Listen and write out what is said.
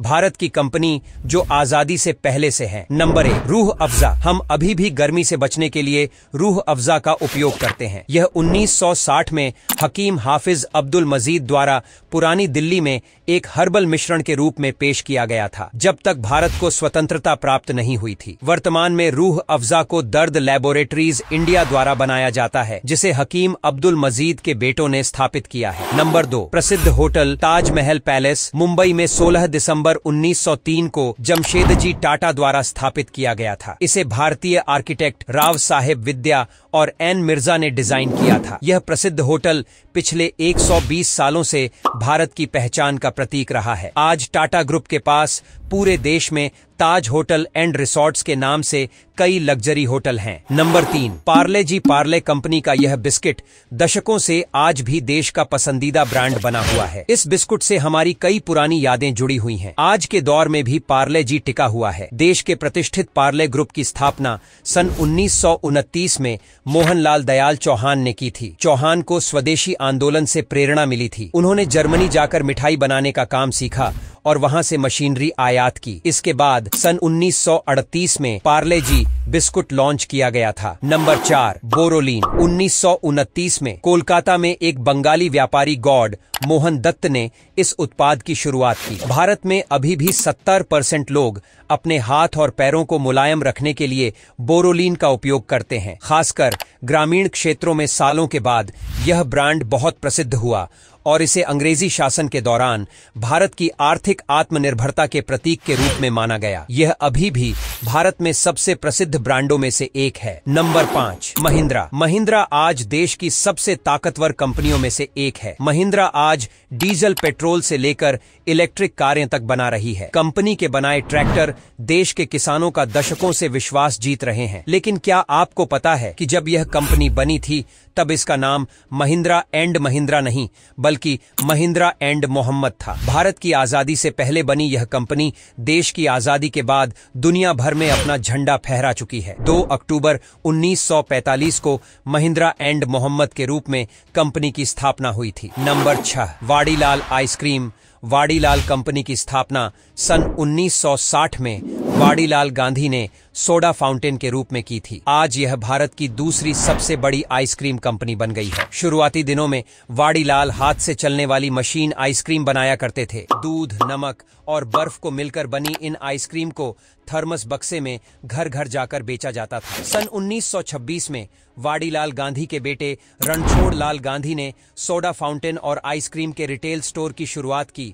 भारत की कंपनी जो आजादी से पहले से है नंबर एक रूह अफजा हम अभी भी गर्मी से बचने के लिए रूह अफजा का उपयोग करते हैं यह 1960 में हकीम हाफिज अब्दुल मजीद द्वारा पुरानी दिल्ली में एक हर्बल मिश्रण के रूप में पेश किया गया था जब तक भारत को स्वतंत्रता प्राप्त नहीं हुई थी वर्तमान में रूह अफजा को दर्द लेबोरेटरीज इंडिया द्वारा बनाया जाता है जिसे हकीम अब्दुल मजीद के बेटों ने स्थापित किया है नंबर दो प्रसिद्ध होटल ताजमहल पैलेस मुंबई में सोलह दिसम्बर नवंबर 1903 को जमशेद जी टाटा द्वारा स्थापित किया गया था इसे भारतीय आर्किटेक्ट राव साहेब विद्या और एन मिर्जा ने डिजाइन किया था यह प्रसिद्ध होटल पिछले 120 सालों से भारत की पहचान का प्रतीक रहा है आज टाटा ग्रुप के पास पूरे देश में ताज होटल एंड रिसोर्ट्स के नाम से कई लग्जरी होटल हैं नंबर तीन पार्ले जी पार्ले कंपनी का यह बिस्किट दशकों से आज भी देश का पसंदीदा ब्रांड बना हुआ है इस बिस्कुट से हमारी कई पुरानी यादें जुड़ी हुई हैं आज के दौर में भी पार्ले जी टिका हुआ है देश के प्रतिष्ठित पार्ले ग्रुप की स्थापना सन उन्नीस में मोहनलाल दयाल चौहान ने की थी चौहान को स्वदेशी आंदोलन ऐसी प्रेरणा मिली थी उन्होंने जर्मनी जाकर मिठाई बनाने का काम सीखा और वहां से मशीनरी आयात की इसके बाद सन 1938 में पार्ले जी बिस्कुट लॉन्च किया गया था नंबर चार बोरोलिन उन्नीस में कोलकाता में एक बंगाली व्यापारी गॉड मोहन दत्त ने इस उत्पाद की शुरुआत की भारत में अभी भी 70 परसेंट लोग अपने हाथ और पैरों को मुलायम रखने के लिए बोरोलिन का उपयोग करते हैं खासकर ग्रामीण क्षेत्रों में सालों के बाद यह ब्रांड बहुत प्रसिद्ध हुआ और इसे अंग्रेजी शासन के दौरान भारत की आर्थिक आत्मनिर्भरता के प्रतीक के रूप में माना गया यह अभी भी भारत में सबसे प्रसिद्ध ब्रांडों में से एक है नंबर पाँच महिंद्रा महिंद्रा आज देश की सबसे ताकतवर कंपनियों में से एक है महिंद्रा आज डीजल पेट्रोल से लेकर इलेक्ट्रिक कारें तक बना रही है कंपनी के बनाए ट्रैक्टर देश के किसानों का दशकों से विश्वास जीत रहे हैं लेकिन क्या आपको पता है कि जब यह कंपनी बनी थी तब इसका नाम महिंद्रा एंड महिंद्रा नहीं बल्कि महिंद्रा एंड मोहम्मद था भारत की आज़ादी से पहले बनी यह कंपनी देश की आज़ादी के बाद दुनिया भर में अपना झंडा फहरा चुकी है 2 अक्टूबर 1945 को महिंद्रा एंड मोहम्मद के रूप में कंपनी की स्थापना हुई थी नंबर छह वाड़ीलाल आइसक्रीम वाड़ीलाल कंपनी की स्थापना सन 1960 में वाड़ीलाल गांधी ने सोडा फाउंटेन के रूप में की थी आज यह भारत की दूसरी सबसे बड़ी आइसक्रीम कंपनी बन गई है शुरुआती दिनों में वाड़ीलाल हाथ से चलने वाली मशीन आइसक्रीम बनाया करते थे दूध नमक और बर्फ को मिलकर बनी इन आइसक्रीम को थर्मस बक्से में घर घर जाकर बेचा जाता था सन 1926 में वाड़ीलाल गांधी के बेटे रणछोड़ लाल गांधी ने सोडा फाउंटेन और आइसक्रीम के रिटेल स्टोर की शुरुआत की